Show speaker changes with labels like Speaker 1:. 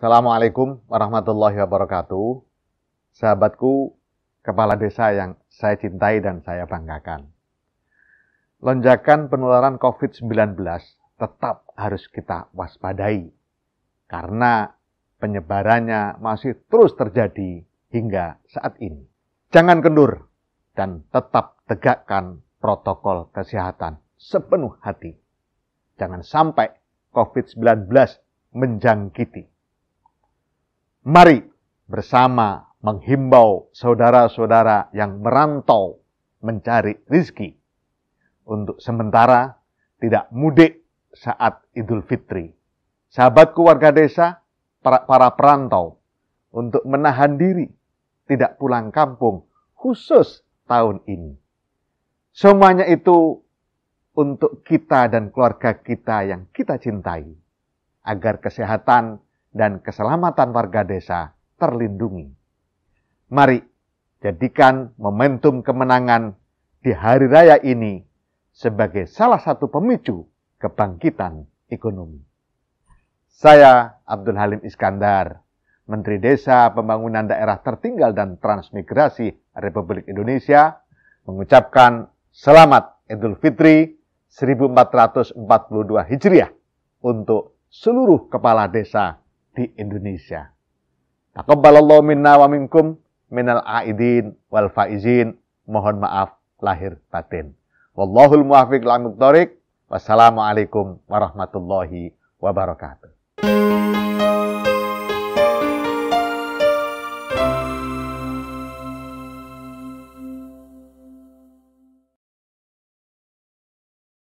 Speaker 1: Assalamualaikum warahmatullahi wabarakatuh. Sahabatku, kepala desa yang saya cintai dan saya banggakan. Lonjakan penularan COVID-19 tetap harus kita waspadai karena penyebarannya masih terus terjadi hingga saat ini. Jangan kendur dan tetap tegakkan protokol kesehatan sepenuh hati. Jangan sampai COVID-19 menjangkiti Mari bersama menghimbau saudara-saudara yang merantau mencari rizki. Untuk sementara tidak mudik saat Idul Fitri. Sahabatku warga desa, para, para perantau, untuk menahan diri tidak pulang kampung khusus tahun ini. Semuanya itu untuk kita dan keluarga kita yang kita cintai, agar kesehatan dan keselamatan warga desa terlindungi. Mari jadikan momentum kemenangan di hari raya ini sebagai salah satu pemicu kebangkitan ekonomi. Saya Abdul Halim Iskandar, Menteri Desa Pembangunan Daerah Tertinggal dan Transmigrasi Republik Indonesia, mengucapkan selamat Idul Fitri 1442 Hijriah untuk seluruh kepala desa di Indonesia. Taqabbalallahu minna wa minkum minal aidin wal faizin. Mohon maaf lahir batin. Wallahul muwafiq lamuk Wassalamualaikum warahmatullahi wabarakatuh.